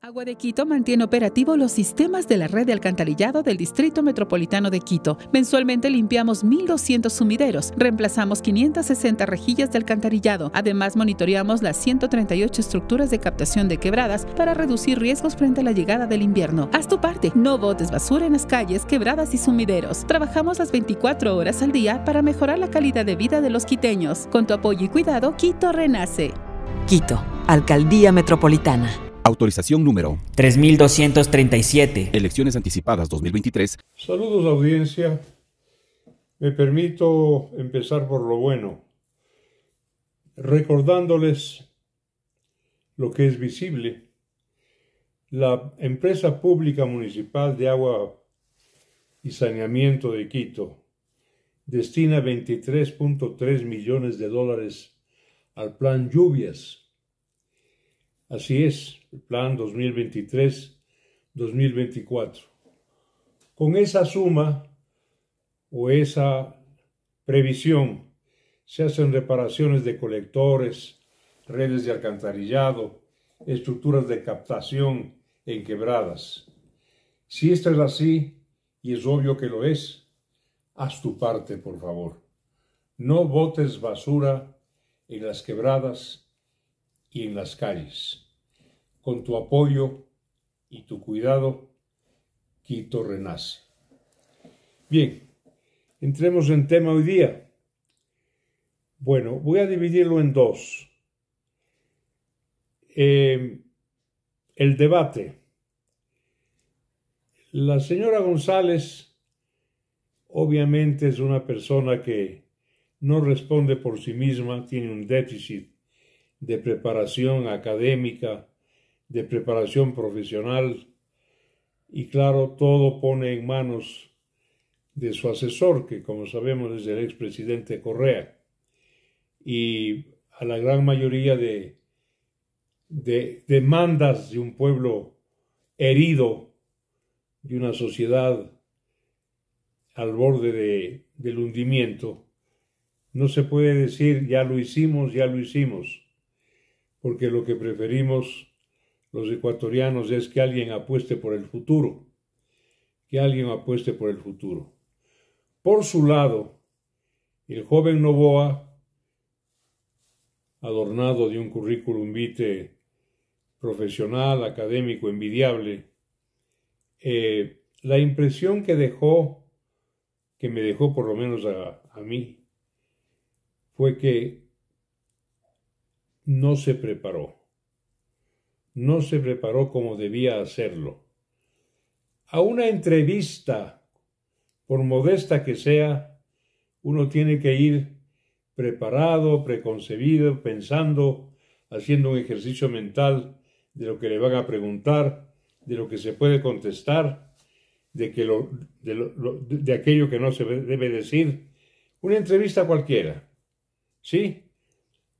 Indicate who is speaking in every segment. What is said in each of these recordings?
Speaker 1: Agua de Quito mantiene operativo los sistemas de la red de alcantarillado del Distrito Metropolitano de Quito. Mensualmente limpiamos 1.200 sumideros, reemplazamos 560 rejillas de alcantarillado. Además, monitoreamos las 138 estructuras de captación de quebradas para reducir riesgos frente a la llegada del invierno. Haz tu parte, no botes basura en las calles, quebradas y sumideros. Trabajamos las 24 horas al día para mejorar la calidad de vida de los quiteños. Con tu apoyo y cuidado, Quito renace. Quito,
Speaker 2: Alcaldía Metropolitana.
Speaker 1: Autorización número 3237. Elecciones anticipadas 2023.
Speaker 2: Saludos audiencia. Me permito empezar por lo bueno, recordándoles lo que es visible. La empresa pública municipal de agua y saneamiento de Quito destina 23.3 millones de dólares al plan lluvias Así es, el plan 2023-2024. Con esa suma o esa previsión se hacen reparaciones de colectores, redes de alcantarillado, estructuras de captación en quebradas. Si esto es así, y es obvio que lo es, haz tu parte, por favor. No botes basura en las quebradas y en las calles. Con tu apoyo y tu cuidado, Quito renace. Bien, entremos en tema hoy día. Bueno, voy a dividirlo en dos. Em, el debate. La señora González obviamente es una persona que no responde por sí misma, tiene un déficit de preparación académica, de preparación profesional, y claro, todo pone en manos de su asesor, que como sabemos es el expresidente Correa, y a la gran mayoría de, de demandas de un pueblo herido, de una sociedad al borde del hundimiento. No se puede decir, ya lo hicimos, ya lo hicimos porque lo que preferimos los ecuatorianos es que alguien apueste por el futuro, que alguien apueste por el futuro. Por su lado, el joven Novoa, adornado de un currículum vitae profesional, académico, envidiable, eh, la impresión que dejó, que me dejó por lo menos a mí, fue que no se preparó. No se preparó como debía hacerlo. A una entrevista, por modesta que sea, uno tiene que ir preparado, preconcebido, pensando, haciendo un ejercicio mental de lo que le van a preguntar, de lo que se puede contestar, de, que aquello que no se debe decir. Una entrevista cualquiera. ¿Sí?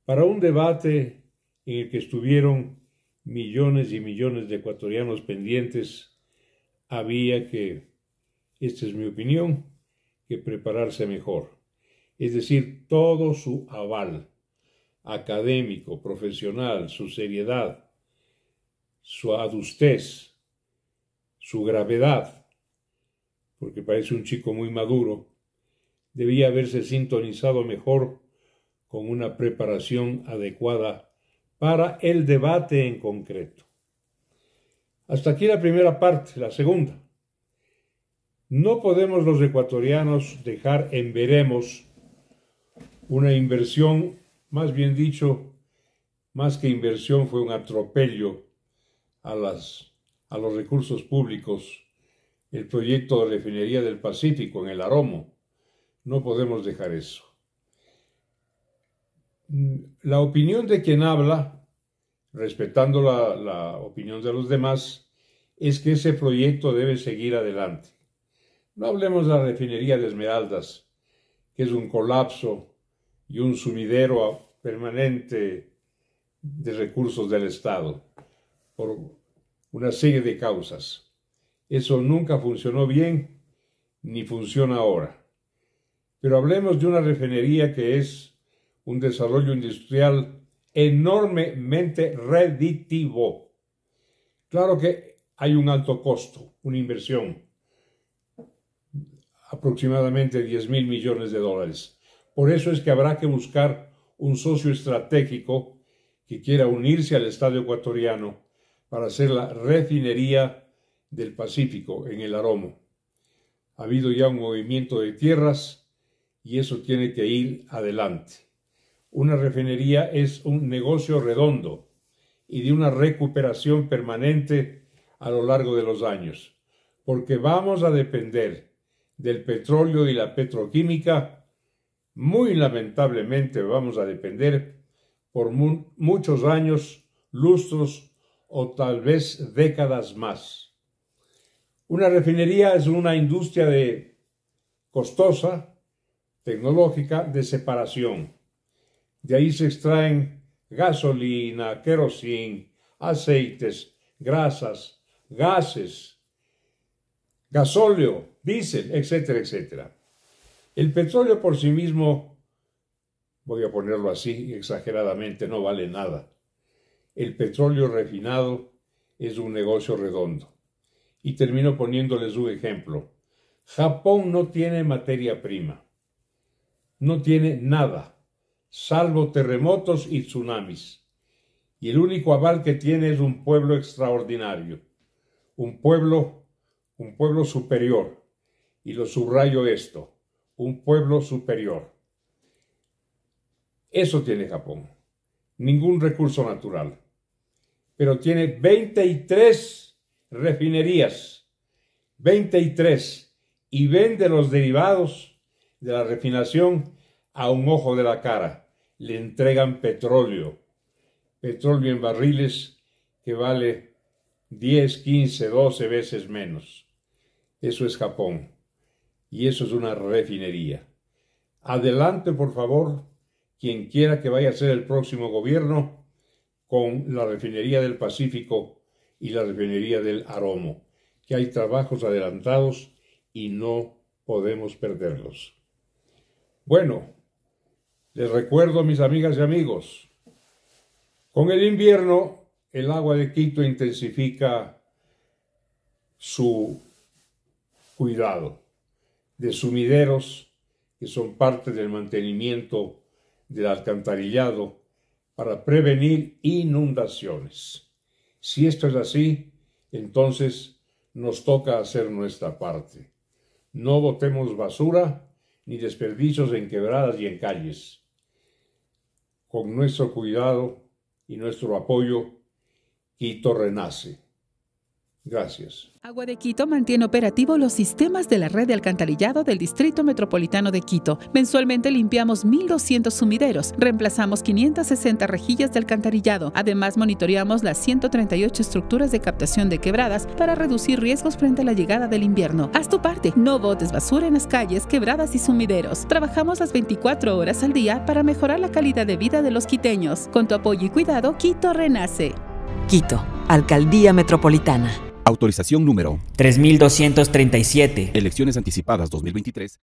Speaker 2: para un debate en el que estuvieron millones y millones de ecuatorianos pendientes, había que, esta es mi opinión, que prepararse mejor, es decir, todo su aval académico, profesional, su seriedad, su adustez, su gravedad, porque parece un chico muy maduro, debía haberse sintonizado mejor con una preparación adecuada para el debate en concreto. Hasta aquí la primera parte, la segunda. No podemos los ecuatorianos dejar en veremos una inversión, más bien dicho, más que inversión fue un atropello a, las, a los recursos públicos, el proyecto de refinería del Pacífico en el Aromo. No podemos dejar eso la opinión de quien habla, respetando la, opinión de los demás, es que ese proyecto debe seguir adelante. No hablemos de la refinería de Esmeraldas, que es un colapso y un sumidero permanente de recursos del Estado, por una serie de causas. Eso nunca funcionó bien ni funciona ahora. Pero hablemos de una refinería que es un desarrollo industrial enormemente reditivo. Claro que hay un alto costo, una inversión, aproximadamente 10 mil millones de dólares. Por eso es que habrá que buscar un socio estratégico que quiera unirse al Estado ecuatoriano para hacer la refinería del Pacífico en el Aromo. Ha habido ya un movimiento de tierras y eso tiene que ir adelante una refinería es un negocio redondo y de una recuperación permanente a lo largo de los años, porque vamos a depender del petróleo y la petroquímica, muy lamentablemente vamos a depender por muchos años, lustros o tal vez décadas más. Una refinería es una industria de costosa, tecnológica, de separación de ahí se extraen gasolina, querosín, aceites, grasas, gases, gasóleo, diésel, etcétera, etcétera. El petróleo por sí mismo, voy a ponerlo así exageradamente, no vale nada. El petróleo refinado es un negocio redondo. Y termino poniéndoles un ejemplo. Japón no tiene materia prima. No tiene nada salvo terremotos y tsunamis. Y el único aval que tiene es un pueblo extraordinario, un pueblo, un pueblo superior. Y lo subrayo esto, un pueblo superior. Eso tiene Japón, ningún recurso natural. Pero tiene 23 refinerías, 23, y vende los derivados de la refinación a un ojo de la cara. Le entregan petróleo, petróleo en barriles que vale 10, 15, 12 veces menos. Eso es Japón. Y eso es una refinería. Adelante, por favor, quien quiera que vaya a ser el próximo gobierno con la refinería del Pacífico y la refinería del Aromo, que hay trabajos adelantados y no podemos perderlos. Bueno, les recuerdo, mis amigas y amigos, con el invierno el agua de Quito intensifica su cuidado de sumideros que son parte del mantenimiento del alcantarillado para prevenir inundaciones. Si esto es así, entonces nos toca hacer nuestra parte. No botemos basura ni desperdicios en quebradas y en calles con nuestro cuidado y nuestro apoyo, Quito renace. Gracias.
Speaker 1: Agua de Quito mantiene operativo los sistemas de la red de alcantarillado del Distrito Metropolitano de Quito. Mensualmente limpiamos 1.200 sumideros, reemplazamos 560 rejillas de alcantarillado. Además, monitoreamos las 138 estructuras de captación de quebradas para reducir riesgos frente a la llegada del invierno. Haz tu parte, no botes basura en las calles, quebradas y sumideros. Trabajamos las 24 horas al día para mejorar la calidad de vida de los quiteños. Con tu apoyo y cuidado, Quito renace. Quito, Alcaldía Metropolitana. Autorización número 3237. Elecciones anticipadas 2023.